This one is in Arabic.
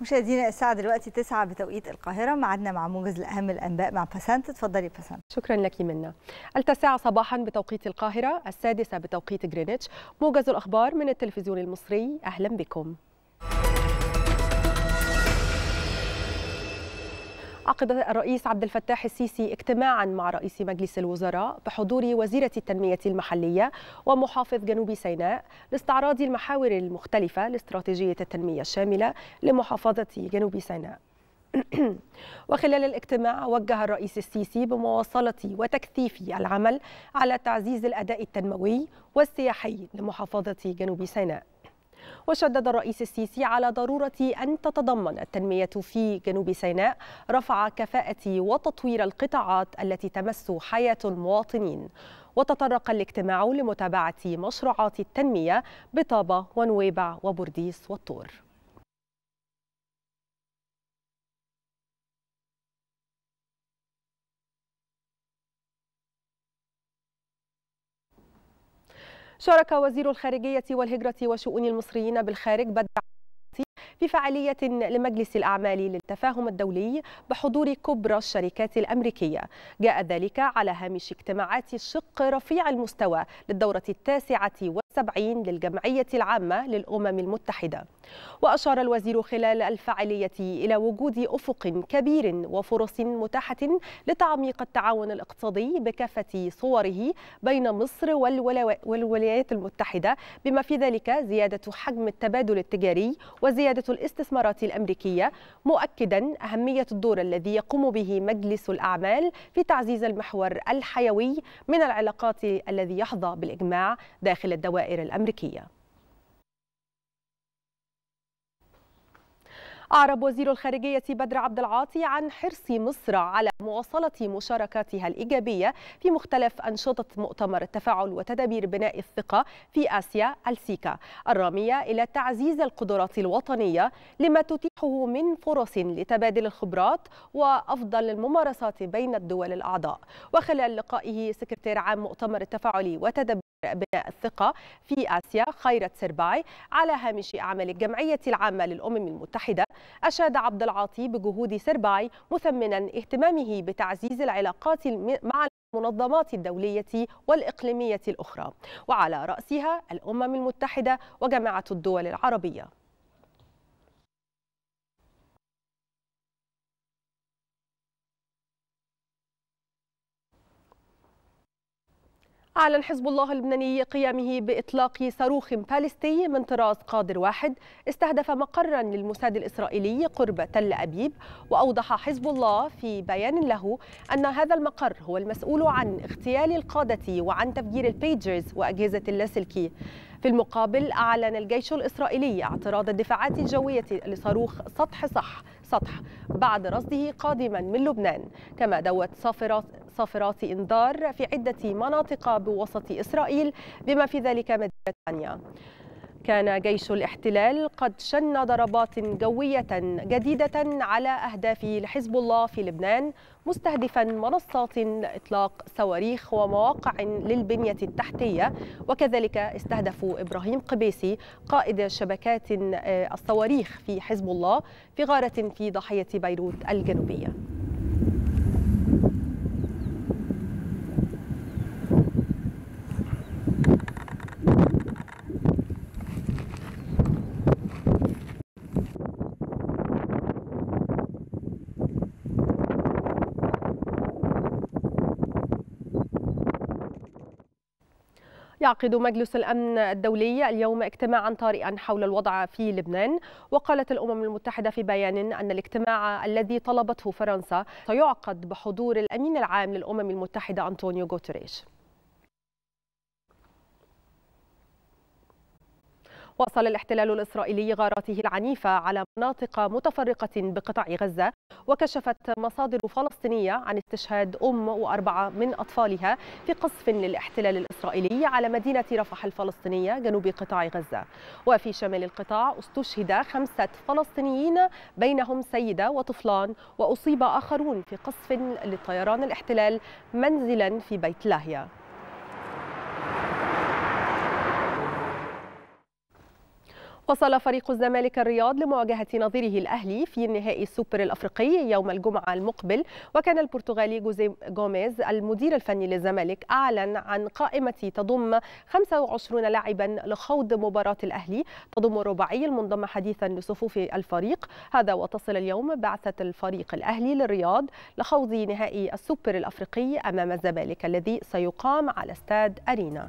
مشاهدينا الساعة دلوقتي 9 بتوقيت القاهرة معدنا مع موجز لأهم الأنباء مع بسنت اتفضلي بسنت شكرا لك منا التاسعة صباحا بتوقيت القاهرة السادسة بتوقيت جرينتش موجز الأخبار من التلفزيون المصري أهلا بكم عقد الرئيس عبد الفتاح السيسي اجتماعا مع رئيس مجلس الوزراء بحضور وزيرة التنمية المحلية ومحافظ جنوب سيناء لاستعراض المحاور المختلفة لاستراتيجية التنمية الشاملة لمحافظة جنوب سيناء وخلال الاجتماع وجه الرئيس السيسي بمواصلة وتكثيف العمل على تعزيز الأداء التنموي والسياحي لمحافظة جنوب سيناء وشدد الرئيس السيسي على ضرورة أن تتضمن التنمية في جنوب سيناء رفع كفاءة وتطوير القطاعات التي تمس حياة المواطنين وتطرق الاجتماع لمتابعة مشروعات التنمية بطابة ونويبع وبرديس والطور شارك وزير الخارجية والهجرة وشؤون المصريين بالخارج بدء في فعالية لمجلس الأعمال للتفاهم الدولي بحضور كبرى الشركات الأمريكية جاء ذلك على هامش اجتماعات الشق رفيع المستوى للدورة التاسعة والسبعين للجمعية العامة للأمم المتحدة وأشار الوزير خلال الفعالية إلى وجود أفق كبير وفرص متاحة لتعميق التعاون الاقتصادي بكافة صوره بين مصر والولايات المتحدة بما في ذلك زيادة حجم التبادل التجاري وزيادة قيادة الاستثمارات الأمريكية مؤكدا أهمية الدور الذي يقوم به مجلس الأعمال في تعزيز المحور الحيوي من العلاقات الذي يحظى بالإجماع داخل الدوائر الأمريكية أعرب وزير الخارجية بدر عبد العاطي عن حرص مصر على مواصلة مشاركاتها الإيجابية في مختلف أنشطة مؤتمر التفاعل وتدابير بناء الثقة في آسيا السيكا الرامية إلى تعزيز القدرات الوطنية لما تتيح منحه من فرص لتبادل الخبرات وأفضل الممارسات بين الدول الأعضاء وخلال لقائه سكرتير عام مؤتمر التفاعلي وتدبر بناء الثقة في آسيا خيرت سرباي على هامش أعمال الجمعية العامة للأمم المتحدة أشاد عبد العاطي بجهود سرباي مثمنا اهتمامه بتعزيز العلاقات مع المنظمات الدولية والإقليمية الأخرى وعلى رأسها الأمم المتحدة وجامعة الدول العربية أعلن حزب الله اللبناني قيامه بإطلاق صاروخ باليستي من طراز قادر واحد استهدف مقرا للموساد الإسرائيلي قرب تل أبيب وأوضح حزب الله في بيان له أن هذا المقر هو المسؤول عن اغتيال القادة وعن تفجير البيجرز وأجهزة اللاسلكي في المقابل أعلن الجيش الإسرائيلي اعتراض الدفاعات الجوية لصاروخ سطح صح سطح بعد رصده قادما من لبنان كما دوت صافرات صافرات إنذار في عدة مناطق بوسط إسرائيل بما في ذلك مدينة كان جيش الاحتلال قد شن ضربات جوية جديدة على أهداف لحزب الله في لبنان مستهدفا منصات لإطلاق صواريخ ومواقع للبنية التحتية وكذلك استهدفوا إبراهيم قبيسي قائد شبكات آه، الصواريخ في حزب الله في غارة في ضاحية بيروت الجنوبية يعقد مجلس الأمن الدولي اليوم اجتماعا طارئا حول الوضع في لبنان وقالت الأمم المتحدة في بيان أن الاجتماع الذي طلبته فرنسا سيعقد بحضور الأمين العام للأمم المتحدة أنطونيو غوتريش واصل الاحتلال الإسرائيلي غاراته العنيفة على مناطق متفرقة بقطاع غزة وكشفت مصادر فلسطينية عن استشهاد أم وأربعة من أطفالها في قصف للاحتلال الإسرائيلي على مدينة رفح الفلسطينية جنوب قطاع غزة وفي شمال القطاع استشهد خمسة فلسطينيين بينهم سيدة وطفلان وأصيب آخرون في قصف لطيران الاحتلال منزلا في بيت لاهيا وصل فريق الزمالك الرياض لمواجهة نظيره الأهلي في النهائي السوبر الأفريقي يوم الجمعة المقبل وكان البرتغالي جوزي جوميز المدير الفني للزمالك أعلن عن قائمة تضم 25 لاعبا لخوض مباراة الأهلي تضم رباعي المنضم حديثا لصفوف الفريق هذا وتصل اليوم بعثة الفريق الأهلي للرياض لخوض نهائي السوبر الأفريقي أمام الزمالك الذي سيقام على استاد أرينا